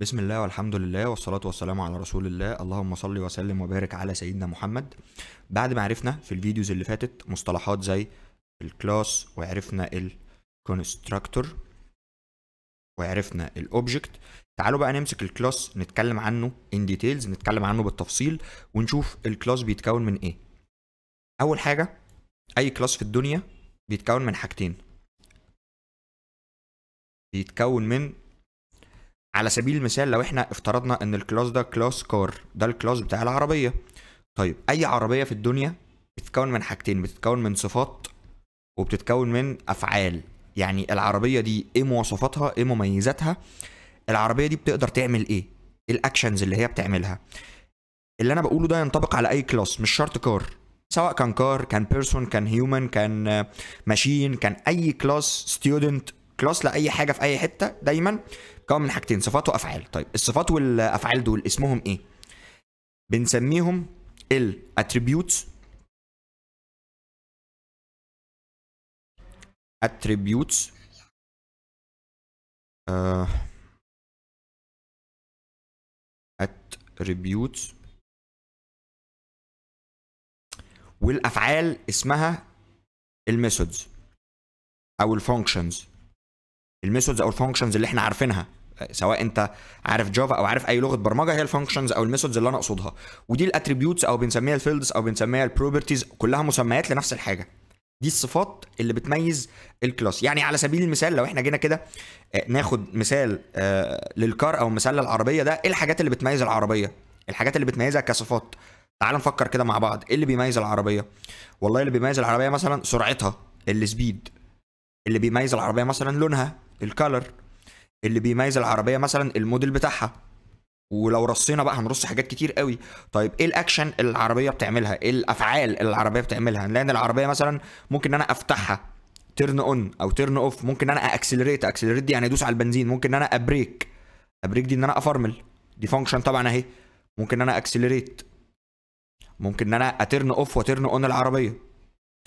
بسم الله والحمد لله والصلاة والسلام على رسول الله اللهم صل وسلم وبارك على سيدنا محمد بعد ما عرفنا في الفيديوز اللي فاتت مصطلحات زي الكلاس وعرفنا الكونستراكتور وعرفنا الاوبجكت تعالوا بقى نمسك الكلاس نتكلم عنه ان ديتيلز نتكلم عنه بالتفصيل ونشوف الكلاس بيتكون من ايه اول حاجة اي كلاس في الدنيا بيتكون من حاجتين بيتكون من على سبيل المثال لو احنا افترضنا ان الكلاس ده كلاس كار ده الكلاس بتاع العربيه طيب اي عربيه في الدنيا بتتكون من حاجتين بتتكون من صفات وبتتكون من افعال يعني العربيه دي ايه مواصفاتها ايه مميزاتها العربيه دي بتقدر تعمل ايه, إيه الاكشنز اللي هي بتعملها اللي انا بقوله ده ينطبق على اي كلاس مش شرط كار سواء كان كار كان بيرسون كان هيومن كان ماشين كان اي كلاس ستودنت كلاس لاي حاجه في اي حته دايما متكون من حاجتين صفات وافعال طيب الصفات والافعال دول اسمهم ايه بنسميهم الاتريبيوتس اتريبيوتس اتريبيوتس والافعال اسمها الميثودز او الفانكشنز الميثودز او الفانكشنز اللي احنا عارفينها سواء انت عارف جافا او عارف اي لغه برمجه هي الفانكشنز او الميثودز اللي انا اقصدها ودي الاتريبيوتس او بنسميها الفيلدز او بنسميها البروبرتيز كلها مسميات لنفس الحاجه دي الصفات اللي بتميز الكلاس يعني على سبيل المثال لو احنا جينا كده آه، ناخد مثال آه، للكار او مثال للعربيه ده ايه الحاجات اللي بتميز العربيه الحاجات اللي بتميزها كصفات تعال نفكر كده مع بعض ايه اللي بيميز العربيه والله اللي بيميز العربيه مثلا سرعتها السبيد اللي بيميز العربيه مثلا لونها الكالر اللي بيميز العربيه مثلا الموديل بتاعها ولو رصينا بقى هنرص حاجات كتير قوي طيب ايه الاكشن اللي العربيه بتعملها ايه الافعال اللي العربيه بتعملها لان العربيه مثلا ممكن ان انا افتحها تيرن اون او تيرن اوف ممكن انا اكسلريت اكسلريت دي يعني ادوس على البنزين ممكن ان انا ابريك ابريك دي ان انا افرمل دي فانكشن طبعا اهي ممكن ان انا اكسلريت ممكن ان انا اترن اوف وترن اون العربيه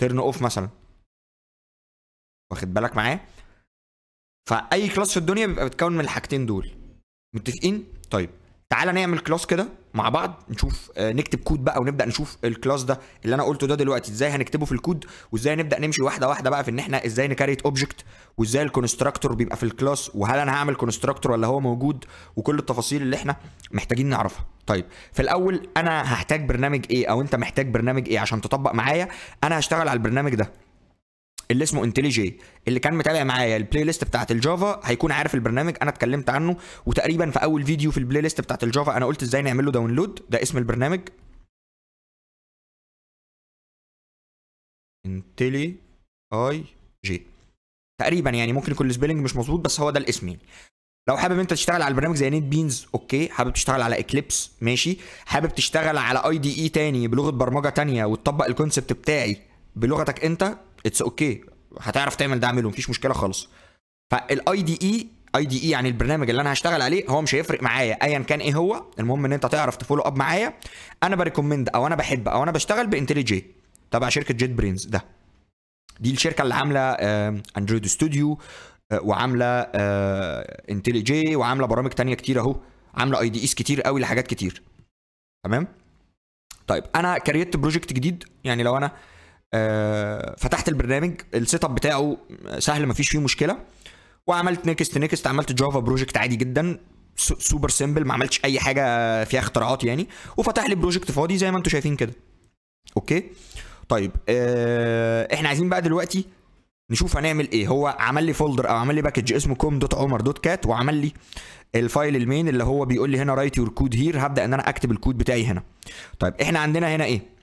ترن اوف مثلا واخد بالك معايا فاي كلاس في الدنيا بيبقى بيتكون من الحاجتين دول متفقين طيب تعالى نعمل كلاس كده مع بعض نشوف آه، نكتب كود بقى ونبدا نشوف الكلاس ده اللي انا قلته ده دلوقتي ازاي هنكتبه في الكود وازاي نبدا نمشي واحده واحده بقى في ان احنا ازاي نكريت اوبجكت وازاي الكونستراكتور بيبقى في الكلاس وهل انا هعمل كونستراكتور ولا هو موجود وكل التفاصيل اللي احنا محتاجين نعرفها طيب في الاول انا هحتاج برنامج ايه او انت محتاج برنامج ايه عشان تطبق معايا انا هشتغل على البرنامج ده اللي اسمه انتليجي اللي كان متابع معايا البلاي ليست بتاعت الجافا هيكون عارف البرنامج انا اتكلمت عنه وتقريبا في اول فيديو في البلاي ليست بتاعت الجافا انا قلت ازاي نعمل له داونلود ده اسم البرنامج انتلي اي جي تقريبا يعني ممكن يكون السبيلنج مش مظبوط بس هو ده الاسم يعني لو حابب انت تشتغل على برنامج زي نيت بينز اوكي حابب تشتغل على اكليبس ماشي حابب تشتغل على اي دي اي تاني بلغه برمجه تانية وتطبق الكونسبت بتاعي بلغتك انت اتس اوكي okay. هتعرف تعمل ده اعمله مفيش مشكله خالص فالاي دي اي اي دي اي يعني البرنامج اللي انا هشتغل عليه هو مش هيفرق معايا ايا كان ايه هو المهم ان انت تعرف تفولو اب معايا انا بريكومند او انا بحب او انا بشتغل بانتليجي تبع شركه جيت برينز ده دي الشركه اللي عامله اندرويد آه، ستوديو آه، وعامله انتليجي آه، وعامله برامج تانية كتير اهو عامله اي دي ايز كتير قوي لحاجات كتير تمام طيب انا كريت بروجكت جديد يعني لو انا آه، فتحت البرنامج السيت اب بتاعه سهل مفيش فيه مشكله وعملت نيكست نيكست عملت جافا بروجكت عادي جدا سوبر سيمبل ما عملتش اي حاجه فيها اختراعات يعني وفتح لي بروجكت فاضي زي ما انتم شايفين كده اوكي طيب اه احنا عايزين بقى دلوقتي نشوف هنعمل ايه هو عمل لي فولدر او عمل لي باكج اسمه كوم دوت عمر دوت كات وعمل لي الفايل المين اللي هو بيقول لي هنا رايت يور كود هير هبدا ان انا اكتب الكود بتاعي هنا طيب احنا عندنا هنا ايه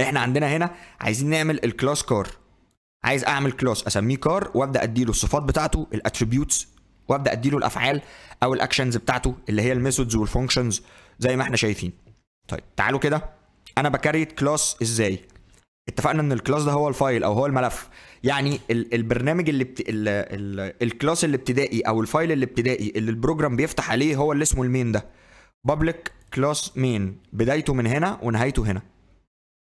احنا عندنا هنا عايزين نعمل الكلاس كار عايز اعمل كلاس اسميه كار وابدا اديله الصفات بتاعته الاتريبيوتس وابدا اديله الافعال او الاكشنز بتاعته اللي هي الميثودز والفانكشنز زي ما احنا شايفين طيب تعالوا كده انا بكريت كلاس ازاي اتفقنا ان الكلاس ده هو الفايل او هو الملف يعني البرنامج اللي بت... ال... ال... الكلاس الابتدائي او الفايل الابتدائي اللي البروجرام بيفتح عليه هو اللي اسمه المين ده public class main بدايته من هنا ونهايته هنا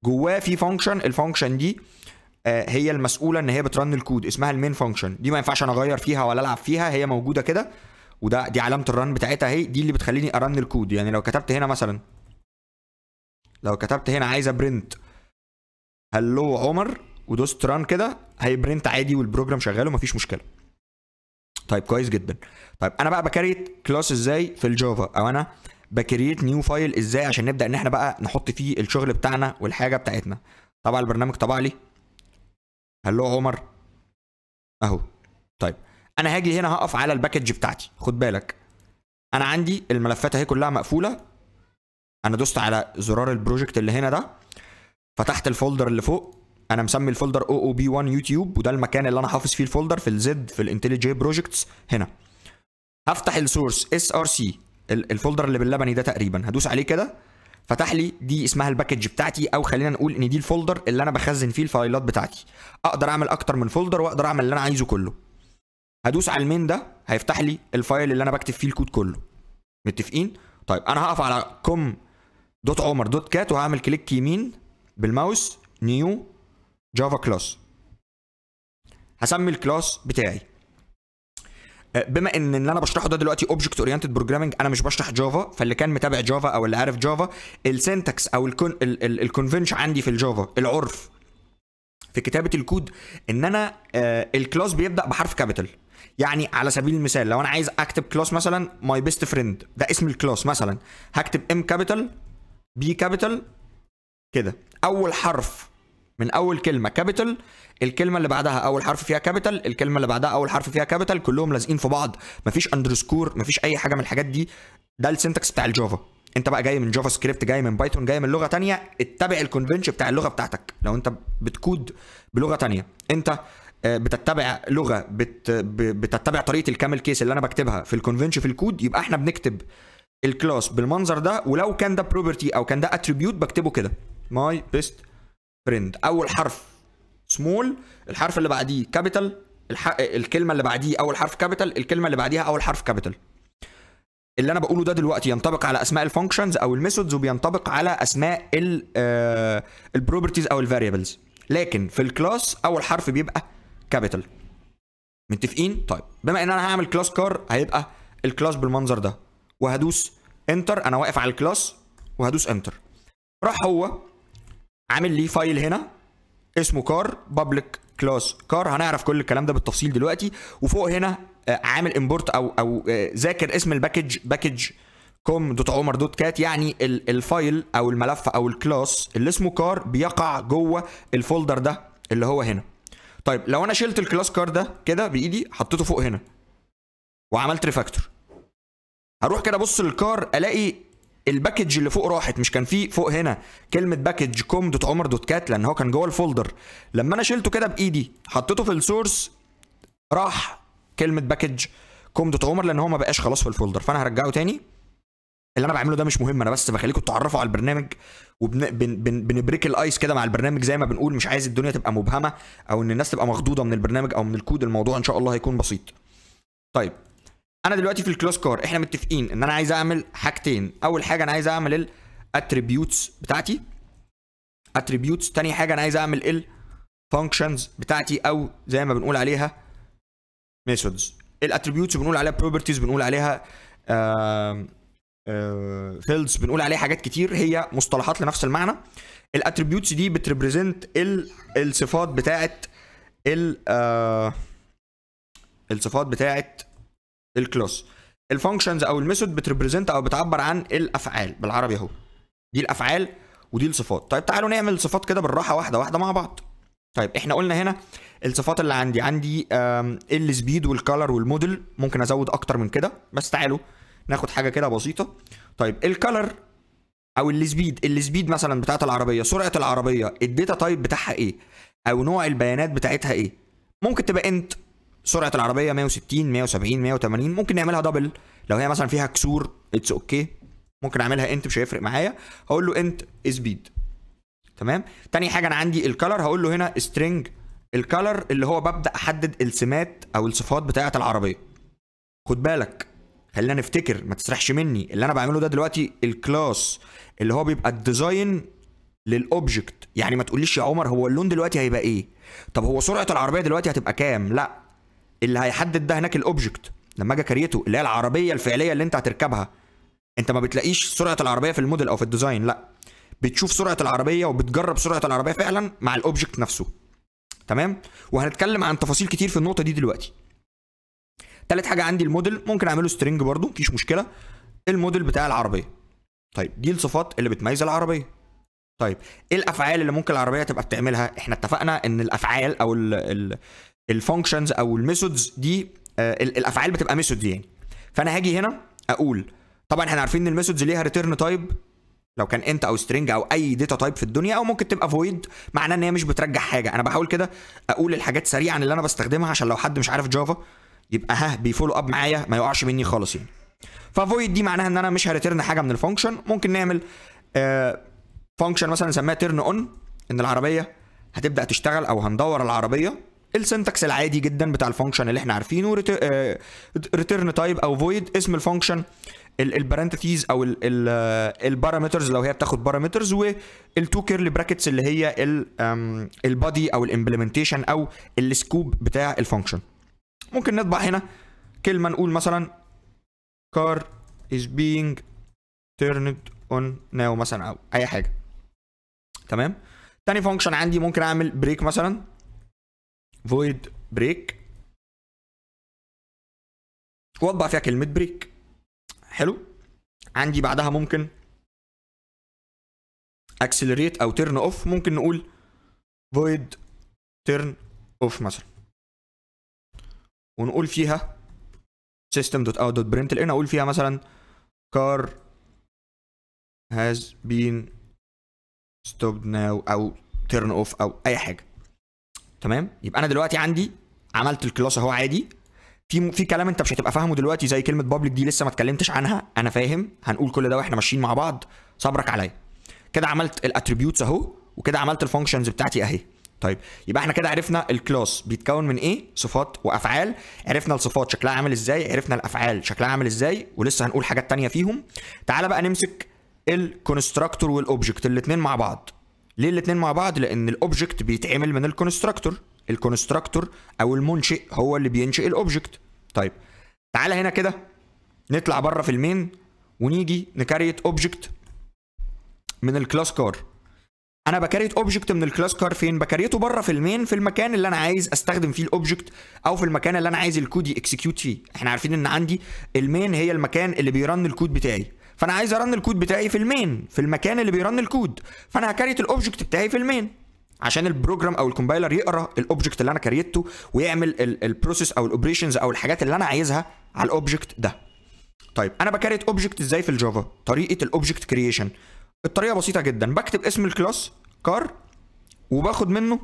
جواه في فانكشن الفانكشن دي آه، هي المسؤوله ان هي بترن الكود اسمها المين فانكشن دي ما ينفعش انا اغير فيها ولا العب فيها هي موجوده كده وده دي علامه الرن بتاعتها اهي دي اللي بتخليني ارن الكود يعني لو كتبت هنا مثلا لو كتبت هنا عايز برنت هلو عمر ودوست ران كده هيبرنت عادي والبروجرام شغال ومفيش مشكله طيب كويس جدا طيب انا بقى بكريت كلاس ازاي في الجافا او انا بكريت نيو فايل ازاي عشان نبدا ان احنا بقى نحط فيه الشغل بتاعنا والحاجه بتاعتنا طبعا البرنامج طبع لي هلو عمر اهو طيب انا هاجي هنا هقف على الباكج بتاعتي خد بالك انا عندي الملفات اهي كلها مقفوله انا دوست على زرار البروجكت اللي هنا ده فتحت الفولدر اللي فوق انا مسمي الفولدر او او بي 1 يوتيوب وده المكان اللي انا حافظ فيه الفولدر في الزد في الانتلي جي بروجكتس هنا هفتح السورس اس ار سي الفولدر اللي باللبني ده تقريبا هدوس عليه كده فتح لي دي اسمها الباكج بتاعتي او خلينا نقول ان دي الفولدر اللي انا بخزن فيه الفايلات بتاعتي اقدر اعمل اكتر من فولدر واقدر اعمل اللي انا عايزه كله هدوس على المين ده هيفتح لي الفايل اللي انا بكتب فيه الكود كله متفقين طيب انا هقف على كوم دوت عمر دوت كات وهعمل كليك يمين بالماوس نيو جافا كلاس هسمي الكلاس بتاعي آه، بما ان اللي انا بشرحه ده دلوقتي اوبجكت اورينتد بروجرامنج انا مش بشرح جافا فاللي كان متابع جافا او اللي عارف جافا السنتكس او الكونفنش عندي في الجافا العرف في كتابه الكود ان انا آه، الكلاس بيبدا بحرف كابيتال يعني على سبيل المثال لو انا عايز اكتب كلاس مثلا ماي بيست فريند ده اسم الكلاس مثلا هكتب ام كابيتال بي كابيتال كده اول حرف من اول كلمه كابيتال الكلمه اللي بعدها اول حرف فيها كابيتال الكلمه اللي بعدها اول حرف فيها كابيتال كلهم لازقين في بعض مفيش اندرسكور مفيش اي حاجه من الحاجات دي ده السنتكس بتاع الجافا انت بقى جاي من جافا سكريبت جاي من بايثون جاي من لغه تانية اتبع الكونفنشن بتاع اللغه بتاعتك لو انت بتكود بلغه تانية انت آه، بتتبع لغه بت... بتتبع طريقه الكامل كيس اللي انا بكتبها في الكونفنشن في الكود يبقى احنا بنكتب الكلاس بالمنظر ده ولو كان ده بروبرتي او كان ده اتريبيوت بكتبه كده ماي بيست فريند اول حرف سمول الحرف اللي بعديه كابيتال الح... الكلمه اللي بعديه اول حرف كابيتال الكلمه اللي بعديها اول حرف كابيتال اللي انا بقوله ده دلوقتي ينطبق على اسماء الفانكشنز او الميثودز وبينطبق على اسماء البروبرتيز آه، او الفاريبلز لكن في الكلاس اول حرف بيبقى كابيتال متفقين طيب بما ان انا هعمل كلاس كار هيبقى الكلاس بالمنظر ده وهدوس انتر انا واقف على الكلاس وهدوس انتر راح هو عامل لي فايل هنا اسمه كار بابليك كلاس كار هنعرف كل الكلام ده بالتفصيل دلوقتي وفوق هنا آه، عامل امبورت او او آه، ذاكر اسم الباكج باكج كوم دوت عمر دوت كات يعني الفايل او الملف او الكلاس اللي اسمه كار بيقع جوه الفولدر ده اللي هو هنا طيب لو انا شلت الكلاس كار ده كده بايدي حطيته فوق هنا وعملت ريفاكتور هروح كده ابص للكار الاقي الباكج اللي فوق راحت مش كان في فوق هنا كلمه باكج كوم دوت عمر دوت كات لان هو كان جوه الفولدر لما انا شلته كده بايدي حطيته في السورس راح كلمه باكج كوم دوت عمر لان هو ما بقاش خلاص في الفولدر فانا هرجعه تاني اللي انا بعمله ده مش مهم انا بس بخليكم تتعرفوا على البرنامج وبنبريك الايس كده مع البرنامج زي ما بنقول مش عايز الدنيا تبقى مبهمه او ان الناس تبقى مخضوضه من البرنامج او من الكود الموضوع ان شاء الله هيكون بسيط طيب انا دلوقتي في الكلوس كور احنا متفقين ان انا عايز اعمل حاجتين اول حاجه انا عايز اعمل الاتريبيوتس بتاعتي اتريبيوتس تاني حاجه انا عايز اعمل الفانكشنز بتاعتي او زي ما بنقول عليها ميثودز الاتريبيوتس بنقول عليها بروبرتيز بنقول عليها فيلدز آه، بنقول عليها حاجات كتير هي مصطلحات لنفس المعنى الاتريبيوتس دي بتريبريزنت الصفات بتاعت آه، الصفات بتاعت الكلاس الفانكشنز او الميثود بتريبريزنت او بتعبر عن الافعال بالعربي اهو دي الافعال ودي الصفات طيب تعالوا نعمل صفات كده بالراحه واحده واحده مع بعض طيب احنا قلنا هنا الصفات اللي عندي عندي السبيد والكلر والموديل ممكن ازود اكتر من كده بس تعالوا ناخد حاجه كده بسيطه طيب الكلر او السبيد السبيد مثلا بتاعت العربيه سرعه العربيه الداتا تايب بتاعها ايه او نوع البيانات بتاعتها ايه ممكن تبقى انت سرعه العربيه 160 170 180 ممكن نعملها دبل لو هي مثلا فيها كسور اتس اوكي okay. ممكن اعملها انت مش هيفرق معايا هقول له انت سبيد تمام تاني حاجه انا عندي الكلر هقول له هنا string الكلر اللي هو ببدا احدد السمات او الصفات بتاعه العربيه خد بالك خلينا نفتكر ما تسرحش مني اللي انا بعمله ده دلوقتي الكلاس اللي هو بيبقى الديزاين للاوبجكت يعني ما تقوليش يا عمر هو اللون دلوقتي هيبقى ايه طب هو سرعه العربيه دلوقتي هتبقى كام لا اللي هيحدد ده هناك الاوبجكت لما اجي اكريته اللي هي العربيه الفعليه اللي انت هتركبها انت ما بتلاقيش سرعه العربيه في الموديل او في الديزاين لا بتشوف سرعه العربيه وبتجرب سرعه العربيه فعلا مع الاوبجكت نفسه تمام وهنتكلم عن تفاصيل كتير في النقطه دي دلوقتي تالت حاجه عندي الموديل ممكن اعمله سترينج برضو مفيش مشكله الموديل بتاع العربيه طيب دي الصفات اللي بتميز العربيه طيب ايه الافعال اللي ممكن العربيه تبقى بتعملها احنا اتفقنا ان الافعال او ال ال الفانكشنز او الميثودز دي آه، الافعال بتبقى ميثودز يعني فانا هاجي هنا اقول طبعا احنا عارفين ان الميثودز ليها ريتيرن تايب لو كان انت او سترينج او اي داتا تايب في الدنيا او ممكن تبقى فويد معناه ان هي مش بترجع حاجه انا بحاول كده اقول الحاجات سريعا اللي انا بستخدمها عشان لو حد مش عارف جافا يبقى ها بيفولو اب معايا ما يقعش مني خالص يعني ففويد دي معناها ان انا مش هريتيرن حاجه من الفانكشن ممكن نعمل فانكشن آه، مثلا نسميها تيرن اون ان العربيه هتبدا تشتغل او هندور العربيه السنتكس العادي جدا بتاع الفانكشن اللي احنا عارفينه ريتيرن تايب آه، او فويد اسم الفانكشن البارنتيز او البارامترز آه، لو هي بتاخد بارامترز والتو كيرلي براكتس اللي هي البادي او الامبلمنتيشن او السكوب بتاع الفانكشن ممكن نطبع هنا كلمه نقول مثلا كار is being turned on now مثلا او اي حاجه تمام تاني فانكشن عندي ممكن اعمل بريك مثلا فويد بريك وضع فيها كلمه بريك حلو عندي بعدها ممكن اكسلريت او تيرن اوف ممكن نقول فويد تيرن اوف مثلا ونقول فيها دوت dot دوت برنت println اقول فيها مثلا car has been stopped now او turn off او اي حاجه تمام يبقى انا دلوقتي عندي عملت الكلاس اهو عادي في في كلام انت مش هتبقى فاهمه دلوقتي زي كلمه بابليك دي لسه ما اتكلمتش عنها انا فاهم هنقول كل ده واحنا ماشيين مع بعض صبرك عليا كده عملت الاتريبيوتس اهو وكده عملت الفانكشنز بتاعتي اهي طيب يبقى احنا كده عرفنا الكلاس بيتكون من ايه صفات وافعال عرفنا الصفات شكلها عامل ازاي عرفنا الافعال شكلها عامل ازاي ولسه هنقول حاجات تانية فيهم تعال بقى نمسك الكونستراكتور والاوبجكت الاثنين مع بعض ليه الاثنين مع بعض لان الاوبجكت بيتعمل من الكونستراكتور الكونستراكتور او المنشئ هو اللي بينشئ الاوبجكت طيب تعالى هنا كده نطلع بره في المين ونيجي نكريت اوبجكت من الكلاس كار انا بكريت اوبجكت من الكلاس كار فين بكريته بره في المين في المكان اللي انا عايز استخدم فيه الاوبجكت او في المكان اللي انا عايز الكود يكسكيوت فيه احنا عارفين ان عندي المين هي المكان اللي بيرن الكود بتاعي فانا عايز ارن الكود بتاعي في المين في المكان اللي بيرن الكود فانا هكريت الاوبجكت بتاعي في المين عشان البروجرام او الكومبايلر يقرا الاوبجكت اللي انا كريته ويعمل البروسيس او الاوبريشنز او الحاجات اللي انا عايزها على الاوبجكت ده طيب انا بكريت اوبجكت ازاي في الجافا طريقه الاوبجكت كرييشن الطريقه بسيطه جدا بكتب اسم الكلاس كار وباخد منه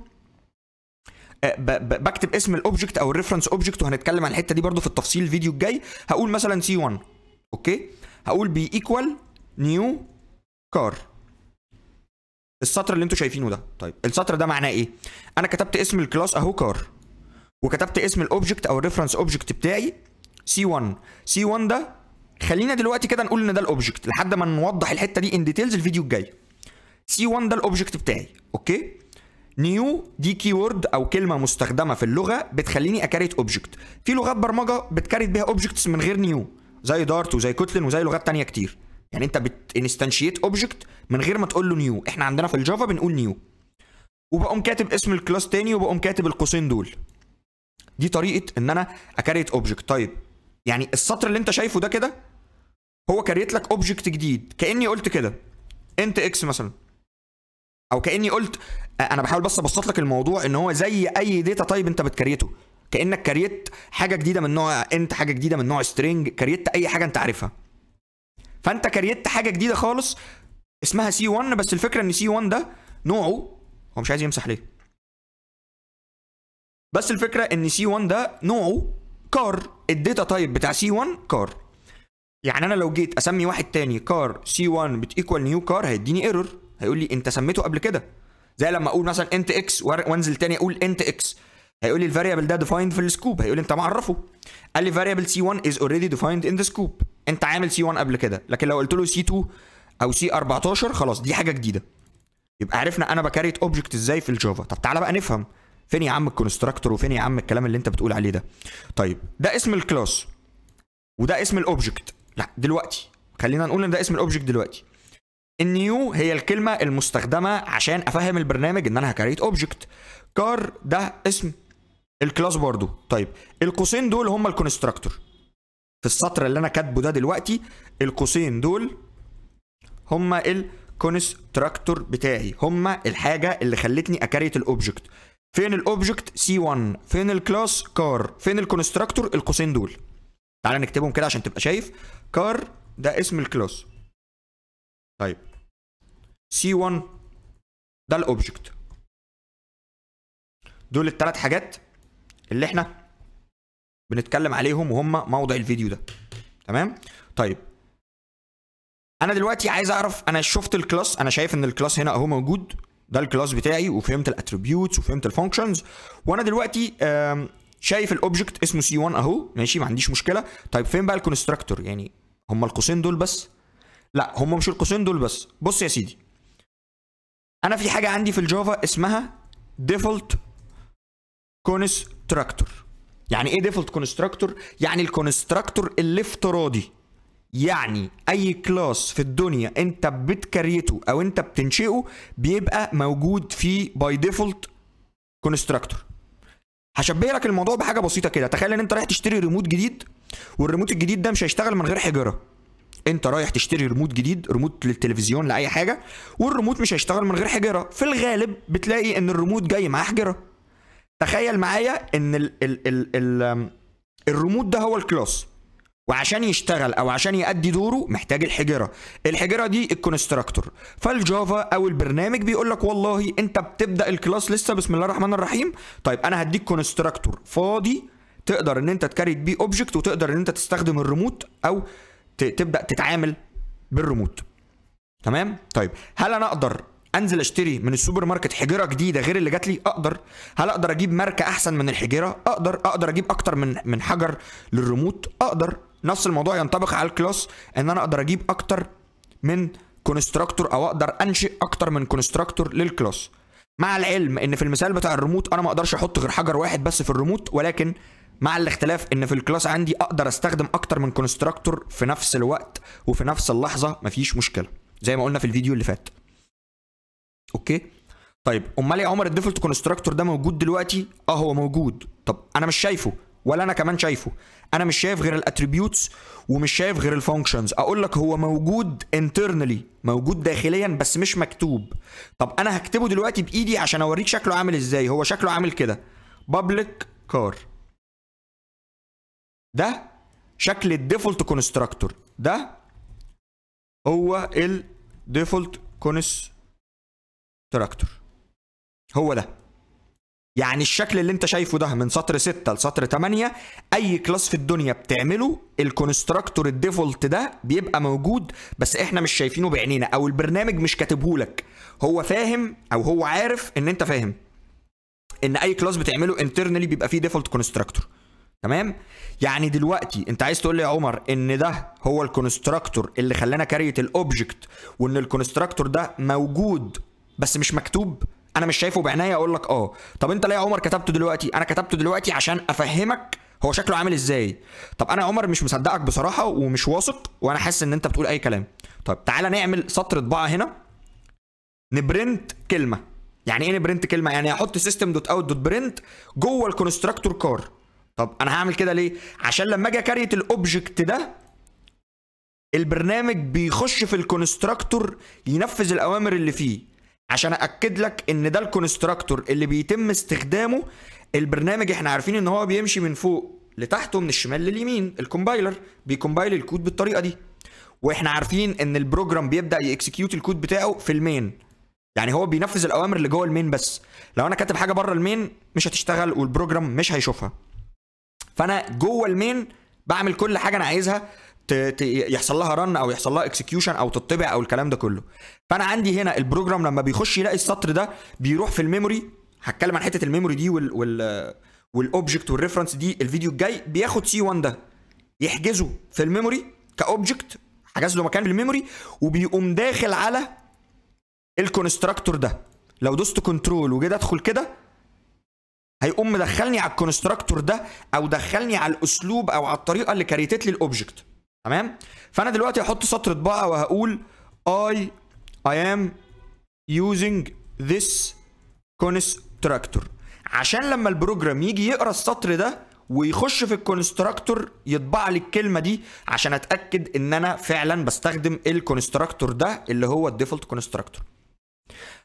آه، بكتب اسم الاوبجكت او الريفرنس اوبجكت وهنتكلم عن الحته دي برده في التفصيل الفيديو الجاي هقول مثلا سي 1 اوكي هقول بي ايكوال نيو كار السطر اللي انتوا شايفينه ده طيب السطر ده معناه ايه انا كتبت اسم الكلاس اهو كار وكتبت اسم الاوبجكت او الريفرنس اوبجكت بتاعي سي 1 سي 1 ده خلينا دلوقتي كده نقول ان ده الاوبجكت لحد ما نوضح الحته دي ان ديتيلز الفيديو الجاي سي 1 ده الاوبجكت بتاعي اوكي نيو دي كيورد او كلمه مستخدمه في اللغه بتخليني اكريت اوبجكت في لغات برمجه بتكريت بيها اوبجكتس من غير نيو زي دارت وزي كوتلن وزي لغات تانية كتير يعني انت بتنستنشيت اوبجكت من غير ما تقول له نيو احنا عندنا في الجافا بنقول نيو وبقوم كاتب اسم الكلاس تاني وبقوم كاتب القوسين دول دي طريقه ان انا اكريت اوبجكت طيب يعني السطر اللي انت شايفه ده كده هو كريت لك اوبجكت جديد كاني قلت كده انت اكس مثلا او كاني قلت انا بحاول بس ابسط لك الموضوع ان هو زي اي داتا تايب انت بتكريته كانك كريت حاجه جديده من نوع انت حاجه جديده من نوع سترينج كريت اي حاجه انت عارفها فانت كريت حاجه جديده خالص اسمها سي 1 بس الفكره ان سي 1 ده نوعه هو مش عايز يمسح ليه بس الفكره ان سي 1 ده نوعه كار الداتا تايب بتاع سي 1 كار يعني انا لو جيت اسمي واحد تاني كار سي 1 بتيكوال نيو كار هيديني ايرور هيقول لي انت سميته قبل كده زي لما اقول مثلا انت اكس وانزل تاني اقول انت اكس هيقول لي الفاريبل ده ديفايند في السكوب هيقول لي انت معرفه قال لي فاريبل سي 1 از اوريدي ديفايند ان ذا سكوب انت عامل سي 1 قبل كده لكن لو قلت له سي 2 او سي 14 خلاص دي حاجه جديده يبقى عرفنا انا بكريت اوبجكت ازاي في الجافا طب تعالى بقى نفهم فين يا عم الكونستراكتور وفين يا عم الكلام اللي انت بتقول عليه ده طيب ده اسم الكلاس وده اسم الاوبجكت لا دلوقتي خلينا نقول ان ده اسم الاوبجكت دلوقتي النيو هي الكلمه المستخدمه عشان افهم البرنامج ان انا هكريت اوبجكت كار ده اسم الكلاس برضو طيب القوسين دول هم الكونستراكتور في السطر اللي انا كاتبه ده دلوقتي القوسين دول هم الكونستراكتور بتاعي هم الحاجه اللي خلتني اكريت الاوبجكت فين الاوبجكت سي 1 فين الكلاس كار فين الكونستراكتور القوسين دول تعال نكتبهم كده عشان تبقى شايف كار ده اسم الكلاس طيب سي 1 ده الاوبجكت دول الثلاث حاجات اللي احنا بنتكلم عليهم وهم موضع الفيديو ده تمام طيب انا دلوقتي عايز اعرف انا شفت الكلاس انا شايف ان الكلاس هنا اهو موجود ده الكلاس بتاعي وفهمت الاتريبيوتس وفهمت الفانكشنز وانا دلوقتي شايف الاوبجكت اسمه سي 1 اهو ماشي ما عنديش مشكله طيب فين بقى الكونستراكتور يعني هم القوسين دول بس لا هم مش القوسين دول بس بص يا سيدي انا في حاجه عندي في الجافا اسمها ديفولت كونستراكتور يعني ايه ديفولت كونستراكتور يعني الكونستراكتور الافتراضي يعني اي كلاس في الدنيا انت بتكريته او انت بتنشئه بيبقى موجود فيه باي ديفولت كونستراكتور هشبه لك الموضوع بحاجه بسيطه كده تخيل ان انت رايح تشتري ريموت جديد والريموت الجديد ده مش هيشتغل من غير حجره انت رايح تشتري ريموت جديد ريموت للتلفزيون لاي حاجه والريموت مش هيشتغل من غير حجره في الغالب بتلاقي ان الريموت جاي معاه حجره تخيل معايا ان الـ الـ الـ الـ الريموت ده هو الكلاس وعشان يشتغل او عشان يأدي دوره محتاج الحجره الحجره دي الكونستراكتور فالجافا او البرنامج بيقول لك والله انت بتبدا الكلاس لسه بسم الله الرحمن الرحيم طيب انا هديك كونستراكتور فاضي تقدر ان انت تكريت بيه اوبجكت وتقدر ان انت تستخدم الريموت او تبدا تتعامل بالريموت تمام طيب هل انا اقدر انزل اشتري من السوبر ماركت حجره جديده غير اللي جات لي اقدر هل اقدر اجيب ماركه احسن من الحجيره اقدر اقدر اجيب اكتر من من حجر للريموت اقدر نفس الموضوع ينطبق على الكلاس ان انا اقدر اجيب اكتر من كونستراكتور او اقدر انشئ اكتر من كونستراكتور للكلاس مع العلم ان في المثال بتاع الريموت انا ما اقدرش احط غير حجر واحد بس في الريموت ولكن مع الاختلاف ان في الكلاس عندي اقدر استخدم اكتر من كونستراكتور في نفس الوقت وفي نفس اللحظه مفيش مشكله زي ما قلنا في الفيديو اللي فات اوكي طيب امال يا إيه عمر الديفولت كونستراكتور ده موجود دلوقتي اه هو موجود طب انا مش شايفه ولا انا كمان شايفه انا مش شايف غير الاتريبيوتس ومش شايف غير الفانكشنز اقول لك هو موجود انترنالي موجود داخليا بس مش مكتوب طب انا هكتبه دلوقتي بايدي عشان اوريك شكله عامل ازاي هو شكله عامل كده بابليك كار ده شكل الديفولت كونستراكتور ده هو الديفولت كونستراكتور تراكتور هو ده يعني الشكل اللي انت شايفه ده من سطر 6 لسطر 8 اي كلاس في الدنيا بتعمله الكونستراكتور الديفولت ده بيبقى موجود بس احنا مش شايفينه بعينينا او البرنامج مش كاتبهولك هو فاهم او هو عارف ان انت فاهم ان اي كلاس بتعمله انترنالي بيبقى فيه ديفولت كونستراكتور تمام يعني دلوقتي انت عايز تقول لي يا عمر ان ده هو الكونستراكتور اللي خلانا كاريت الاوبجكت وان الكونستراكتور ده موجود بس مش مكتوب انا مش شايفه بعنايه اقول لك اه طب انت ليه يا عمر كتبته دلوقتي انا كتبته دلوقتي عشان افهمك هو شكله عامل ازاي طب انا يا عمر مش مصدقك بصراحه ومش واثق وانا حاسس ان انت بتقول اي كلام طب تعالى نعمل سطر طباعه هنا نبرنت كلمه يعني ايه نبرنت كلمه يعني احط سيستم دوت اوت دوت برنت جوه الكونستراكتور كار طب انا هعمل كده ليه عشان لما اجي كاريت الاوبجكت ده البرنامج بيخش في الكونستراكتور ينفذ الاوامر اللي فيه عشان اكد لك ان ده الكونستراكتور اللي بيتم استخدامه البرنامج احنا عارفين ان هو بيمشي من فوق لتحت ومن الشمال لليمين الكومبايلر بيكومبايل الكود بالطريقه دي واحنا عارفين ان البروجرام بيبدا يكسكيوت الكود بتاعه في المين يعني هو بينفذ الاوامر اللي جوه المين بس لو انا كاتب حاجه بره المين مش هتشتغل والبروجرام مش هيشوفها فانا جوه المين بعمل كل حاجه انا عايزها يحصل لها رن او يحصل لها اكسكيوشن او تطبع او الكلام ده كله فانا عندي هنا البروجرام لما بيخش يلاقي السطر ده بيروح في الميموري هتكلم عن حته الميموري دي وال وال والاوبجكت والريفرنس دي الفيديو الجاي بياخد سي 1 ده يحجزه في الميموري كاوبجكت حجز له مكان في الميموري وبيقوم داخل على الكونستراكتور ده لو دوست كنترول وجيت ادخل كده هيقوم مدخلني على الكونستراكتور ده او دخلني على الاسلوب او على الطريقه اللي كريتت لي الاوبجكت تمام فانا دلوقتي هحط سطر طباعه وهقول I اي am using this constructor عشان لما البروجرام يجي يقرا السطر ده ويخش في الكونستراكتور يطبع لي الكلمه دي عشان اتاكد ان انا فعلا بستخدم الكونستراكتور ده اللي هو الديفولت كونستراكتور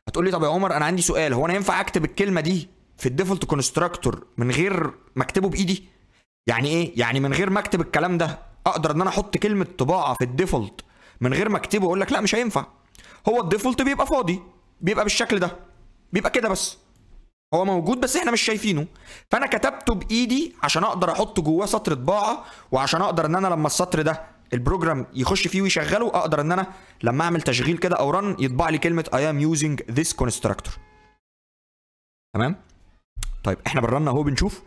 هتقول لي طب يا عمر انا عندي سؤال هو انا ينفع اكتب الكلمه دي في الديفولت كونستراكتور من غير ما اكتبه بايدي يعني ايه يعني من غير ما اكتب الكلام ده اقدر ان انا احط كلمه طباعه في الديفولت من غير ما اكتبه اقول لك لا مش هينفع هو الديفولت بيبقى فاضي بيبقى بالشكل ده بيبقى كده بس هو موجود بس احنا مش شايفينه فانا كتبته بايدي عشان اقدر احط جواه سطر طباعه وعشان اقدر ان انا لما السطر ده البروجرام يخش فيه ويشغله اقدر ان انا لما اعمل تشغيل كده او رن يطبع لي كلمه اي ام يوزنج ذيس كونستراكتور تمام طيب احنا بالرن اهو بنشوف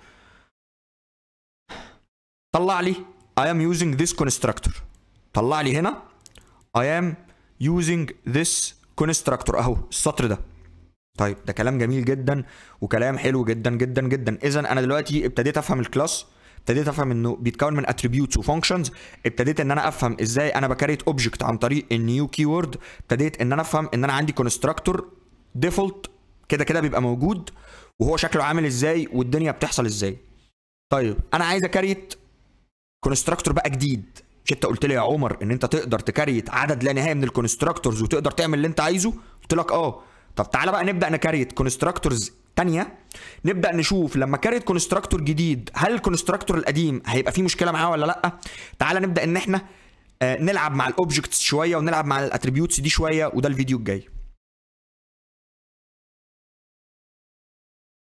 طلع لي I am using this constructor طلع لي هنا I am using this constructor اهو السطر ده طيب ده كلام جميل جدا وكلام حلو جدا جدا جدا اذا انا دلوقتي ابتديت افهم الكلاس ابتديت افهم انه بيتكون من اتريبيوتس وفانكشنز ابتديت ان انا افهم ازاي انا بكريت اوبجكت عن طريق النيو كيورد ابتديت ان انا افهم ان انا عندي كونستراكتور ديفولت كده كده بيبقى موجود وهو شكله عامل ازاي والدنيا بتحصل ازاي طيب انا عايز اكريت كونستراكتور بقى جديد مش انت قلت لي يا عمر ان انت تقدر تكريت عدد لا نهائي من الكونستراكتورز وتقدر تعمل اللي انت عايزه قلت لك اه طب تعالى بقى نبدا نكريت كونستراكتورز تانية نبدا نشوف لما كريت كونستراكتور جديد هل الكونستراكتور القديم هيبقى فيه مشكله معاه ولا لا تعالى نبدا ان احنا آه، نلعب مع الاوبجكتس شويه ونلعب مع الاتريبيوتس دي شويه وده الفيديو الجاي